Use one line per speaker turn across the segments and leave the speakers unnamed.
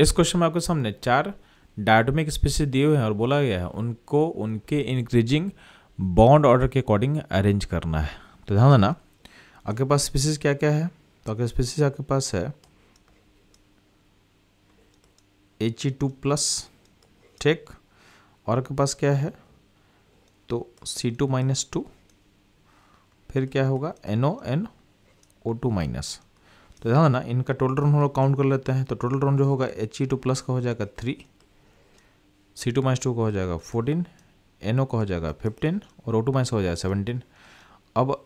इस क्वेश्चन में आपके सामने चार डायटोमिक स्पीसीज दिए हुए हैं और बोला गया है उनको उनके इंक्रीजिंग बॉन्ड ऑर्डर के अकॉर्डिंग अरेंज करना है तो ध्यान देना आपके पास स्पीसीज क्या क्या है तो आपके स्पीसीज आपके पास है एच ई टू प्लस ठीक और आपके पास क्या है तो सी टू माइनस टू फिर क्या होगा N O N O two minus तो ध्यान देना इनका टोटल रोन हम लोग काउंट कर लेते हैं तो टोटल रोन जो होगा एच ई टू प्लस का हो जाएगा three C two minus two का हो जाएगा फोर्टीन एन ओ का हो जाएगा फिफ्टीन और ओ टू माइनस हो जाएगा सेवनटीन अब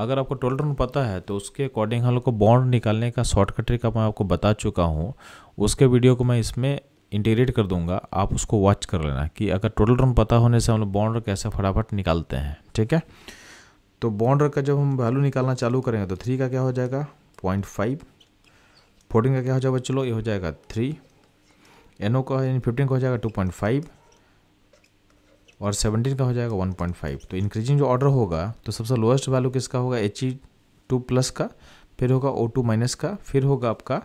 अगर आपको टोटल रोन पता है तो उसके अकॉर्डिंग हम लोग को बॉन्ड निकालने का शॉर्टकट ट्रिक मैं आपको बता चुका हूँ उसके वीडियो को मैं इसमें इंटीग्रेट कर दूंगा आप उसको वॉच कर लेना कि अगर टोटल रन पता होने से हम लोग बॉन्ड कैसे फटाफट निकालते हैं ठीक है तो बॉन्ड का जब हम वैल्यू निकालना चालू करेंगे तो थ्री का क्या हो जाएगा पॉइंट फाइव फोर्टीन का क्या हो जाएगा चलो ये हो जाएगा थ्री एन का यानी फिफ्टीन का हो जाएगा टू पॉइंट फाइव और सेवनटीन का हो जाएगा वन पॉइंट फाइव तो इंक्रीजिंग जो ऑर्डर होगा तो सबसे लोएस्ट वैल्यू किसका होगा एच ई टू प्लस का फिर होगा ओ टू माइनस का फिर होगा आपका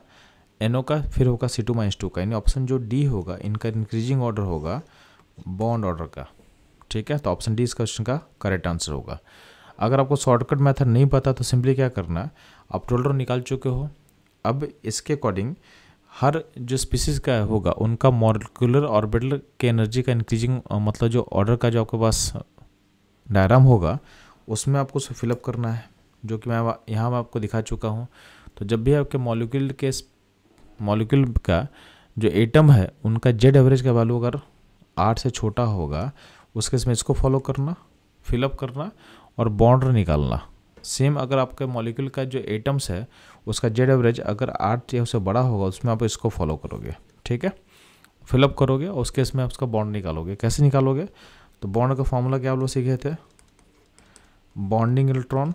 एन का फिर होगा सी टू माइनस टू का यानी ऑप्शन जो डी होगा इनका इंक्रीजिंग ऑर्डर होगा बॉन्ड ऑर्डर का ठीक है तो ऑप्शन डी इस क्वेश्चन का करेक्ट आंसर होगा अगर आपको शॉर्टकट मेथड नहीं पता तो सिंपली क्या करना है आप टोल्डर निकाल चुके हो अब इसके अकॉर्डिंग हर जो स्पीसीज का होगा उनका मॉलिकुलर ऑर्बिटल के एनर्जी का इंक्रीजिंग मतलब जो ऑर्डर का जो आपके पास डायराम होगा उसमें आपको उसे फिलअप करना है जो कि मैं यहाँ मैं आपको दिखा चुका हूँ तो जब भी आपके मॉलिक्यूल के मॉलिक्यूल का जो एटम है उनका जेड एवरेज का वैल्यू अगर आठ से छोटा होगा उसके इसमें इसको फॉलो करना फिलअप करना और बॉन्डर निकालना सेम अगर आपके मॉलिक्यूल का जो एटम्स है उसका जेड एवरेज अगर आठ या उससे बड़ा होगा उसमें आप इसको फॉलो करोगे ठीक है फिलअप करोगे और उसके इसमें आप उसका बॉन्ड निकालोगे कैसे निकालोगे तो बॉन्ड का फॉर्मूला क्या आप लोग सीखे थे bonding electron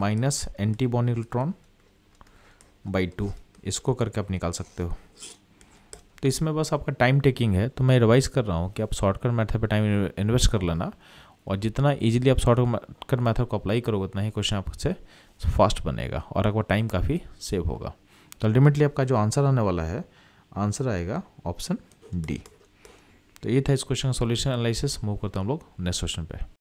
minus anti bonding electron by two इसको करके आप निकाल सकते हो तो इसमें बस आपका टाइम टेकिंग है तो मैं रिवाइज कर रहा हूँ कि आप शॉर्टकट मेथड पे टाइम इन्वेस्ट कर लेना और जितना ईजिली आप शॉर्टकट मेथड को अप्लाई करोगे उतना ही क्वेश्चन आपसे फास्ट बनेगा और आपका टाइम काफ़ी सेव होगा तो अल्टीमेटली आपका जो आंसर आने वाला है आंसर आएगा ऑप्शन डी तो ये था इस क्वेश्चन का सोल्यूशन एनालिसिस मूव करते हैं हम लोग नेक्स्ट क्वेश्चन पे